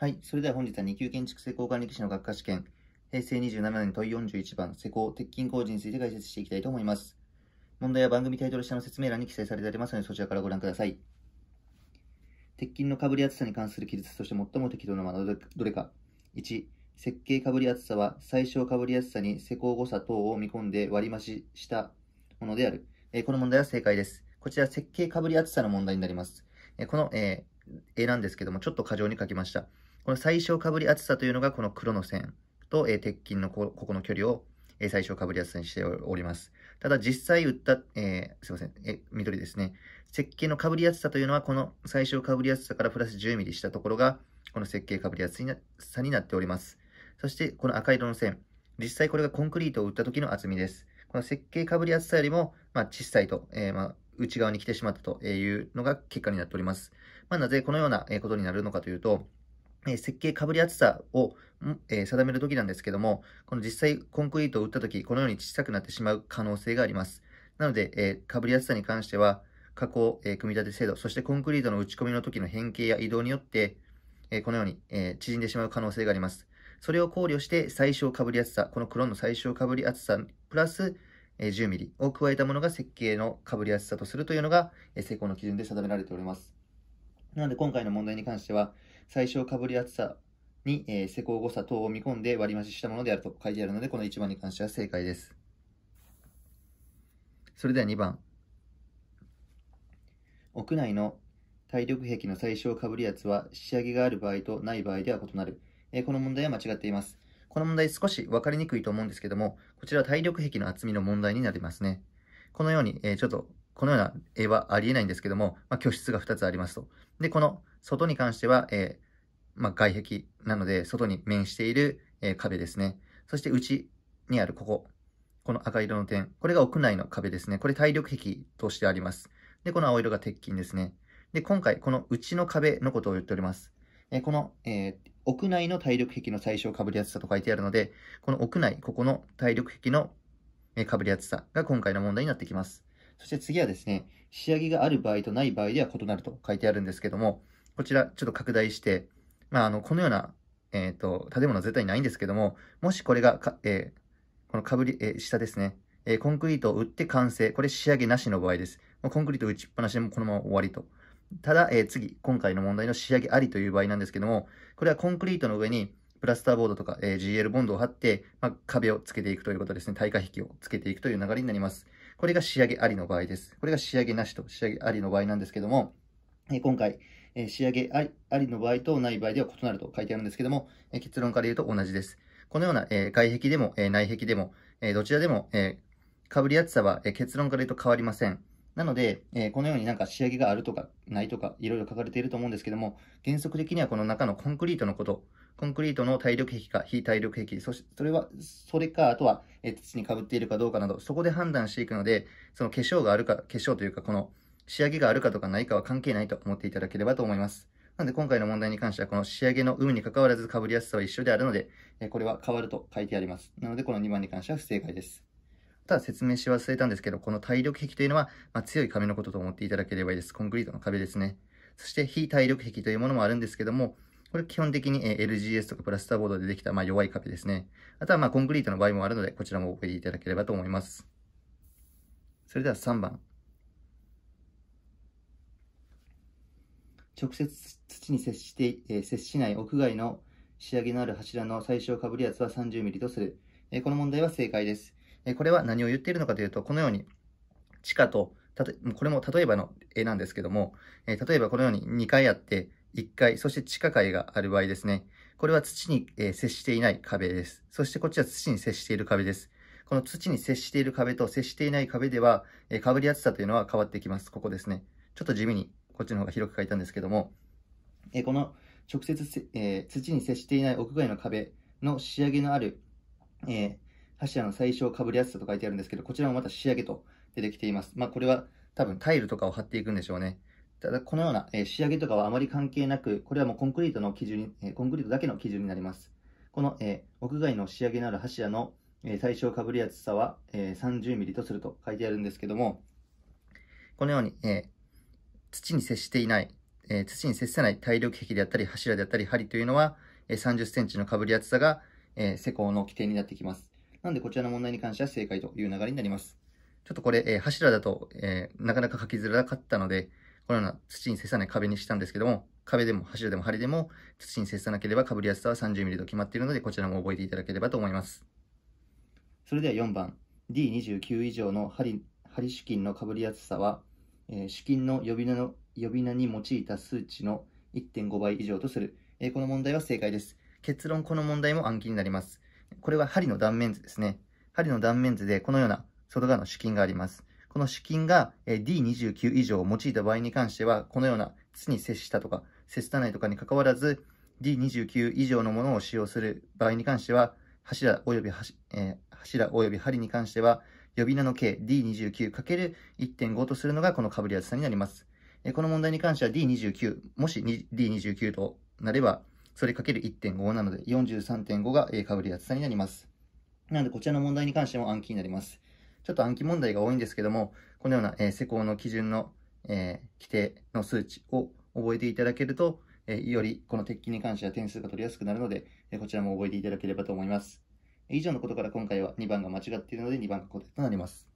はい。それでは本日は2級建築施工管理士の学科試験、平成27年問い41番、施工、鉄筋工事について解説していきたいと思います。問題は番組タイトル下の説明欄に記載されておりますので、そちらからご覧ください。鉄筋のかぶり厚さに関する記述として最も適当なものはどれか。1、設計かぶり厚さは最小かぶり厚さに施工誤差等を見込んで割り増ししたものである。えー、この問題は正解です。こちら設計かぶり厚さの問題になります。えー、この、えー、絵なんですけども、ちょっと過剰に書きました。この最小かぶり厚さというのがこの黒の線と、えー、鉄筋のここの距離を、えー、最小かぶり厚さにしております。ただ実際打った、えー、すいません、え緑ですね。設計のかぶり厚さというのはこの最小かぶり厚さからプラス1 0ミリしたところがこの設計かぶり厚さになっております。そしてこの赤色の線、実際これがコンクリートを打った時の厚みです。この設計かぶり厚さよりも、まあ、小さいと、えー、まあ、内側に来てしまったというのが結果になっております。まあ、なぜこのようなことになるのかというと、え設計かぶり厚さを、え定めるときなんですけども、この実際コンクリートを打ったとき、このように小さくなってしまう可能性があります。なので、えかぶり厚さに関しては、加工、え組み立て精度、そしてコンクリートの打ち込みの時の変形や移動によって、えこのように、え縮んでしまう可能性があります。それを考慮して、最小かぶり厚さ、このクローンの最小かぶり厚さ、プラス、え 10mm を加えたものが設計のかぶり厚さとするというのが、え施工の基準で定められております。なので今回の問題に関しては、最小かぶり厚さに、えー、施工誤差等を見込んで割増ししたものであると書いてあるので、この1番に関しては正解です。それでは2番。屋内の体力壁の最小かぶり圧は仕上げがある場合とない場合では異なる。えー、この問題は間違っています。この問題少し分かりにくいと思うんですけども、こちらは体力壁の厚みの問題になりますね。このように、えー、ちょっと、このような絵はありえないんですけども、まあ、居室が2つありますと。で、この外に関しては、えー、まあ、外壁なので、外に面している、えー、壁ですね。そして内にあるここ、この赤色の点、これが屋内の壁ですね。これ体力壁としてあります。で、この青色が鉄筋ですね。で、今回、この内の壁のことを言っております。えこの、えー、屋内の体力壁の最小被り厚さと書いてあるので、この屋内、ここの体力壁の、えー、被り厚さが今回の問題になってきます。そして次はですね、仕上げがある場合とない場合では異なると書いてあるんですけども、こちらちょっと拡大して、まあ、あの、このような、えっ、ー、と、建物は絶対ないんですけども、もしこれがか、えー、このかぶり、えー、下ですね、えー、コンクリートを打って完成。これ仕上げなしの場合です。もうコンクリート打ちっぱなしでもこのまま終わりと。ただ、えー、次、今回の問題の仕上げありという場合なんですけども、これはコンクリートの上にプラスターボードとか、えー、GL ボンドを貼って、まあ、壁をつけていくということですね。耐火壁をつけていくという流れになります。これが仕上げありの場合です。これが仕上げなしと仕上げありの場合なんですけども、えー、今回、え仕上げありありの場合とない場合では異なると書いてあるんですけども、え結論から言うと同じです。このような、え外壁でも、え内壁でも、えどちらでも、えー、被り厚さは、え結論から言うと変わりません。なので、えこのようになんか仕上げがあるとかないとかいろいろ書かれていると思うんですけども、原則的にはこの中のコンクリートのこと、コンクリートの体力壁か非体力壁、そしそれは、それか、あとは、え土にかぶっているかどうかなど、そこで判断していくので、その化粧があるか、化粧というか、この、仕上げがあるかとかないかは関係ないと思っていただければと思います。なので今回の問題に関しては、この仕上げの有無に関わらず被りやすさは一緒であるので、これは変わると書いてあります。なのでこの2番に関しては不正解です。ただ説明し忘れたんですけど、この体力壁というのは、まあ、強い壁のことと思っていただければいいです。コンクリートの壁ですね。そして非体力壁というものもあるんですけども、これ基本的に LGS とかプラスターボードでできたまあ弱い壁ですね。あとはまあコンクリートの場合もあるので、こちらも覚えていただければと思います。それでは3番。直接土に接して、えー、接しない屋外の仕上げのある柱の最小被り圧は 30mm とする。えー、この問題は正解です、えー。これは何を言っているのかというと、このように、地下と、たとこれも例えばの絵なんですけども、えー、例えばこのように2階あって、1階、そして地下階がある場合ですね。これは土に、えー、接していない壁です。そしてこっちは土に接している壁です。この土に接している壁と接していない壁では、えー、被りやすさというのは変わってきます。ここですね。ちょっと地味にこっちの方が広く書いたんですけども、えこの直接、えー、土に接していない屋外の壁の仕上げのある、えー、柱の最小かぶりやすさと書いてあるんですけど、こちらもまた仕上げと出てきています。まあ、これは多分タイルとかを貼っていくんでしょうね。ただ、このような、えー、仕上げとかはあまり関係なく、これはもうコンクリートの基準に、えコンクリートだけの基準になります。この、え屋外の仕上げのある柱の、え最小かぶりやさは、え 30mm とすると書いてあるんですけども、このように、え土に接していない、えー、土に接せない大力壁であったり柱であったり針というのは、えー、30センチの被り厚さが、えー、施工の規定になってきます。なのでこちらの問題に関しては正解という流れになります。ちょっとこれ、えー、柱だと、えー、なかなか書きづらかったので、このような土に接さない壁にしたんですけども、壁でも柱でも針でも土に接さなければ被りやすさは3 0ミリと決まっているので、こちらも覚えていただければと思います。それでは4番、D29 以上の針針主筋の被りやすさはえ資金の呼び名の呼び名に用いた数値の1.5倍以上とする、えこの問題は正解です。結論この問題も暗記になります。これは針の断面図ですね。針の断面図でこのような外側の資金があります。この資金が D29 以上を用いた場合に関しては、このような津に接したとか、接したないとかに関わらず、D29 以上のものを使用する場合に関しては、柱及び、えー、柱及び針に関しては、呼び名の計 d 2 9かける1 5とするのがこの被り厚さになります。この問題に関しては D29、もし D29 となれば、それかける1.5なので43.5がかぶり厚さになります。なのでこちらの問題に関しても暗記になります。ちょっと暗記問題が多いんですけども、このような、え施工の基準の、え規定の数値を覚えていただけると、えよりこの鉄筋に関しては点数が取りやすくなるので、えこちらも覚えていただければと思います。以上のことから今回は2番が間違っているので2番が答えとなります。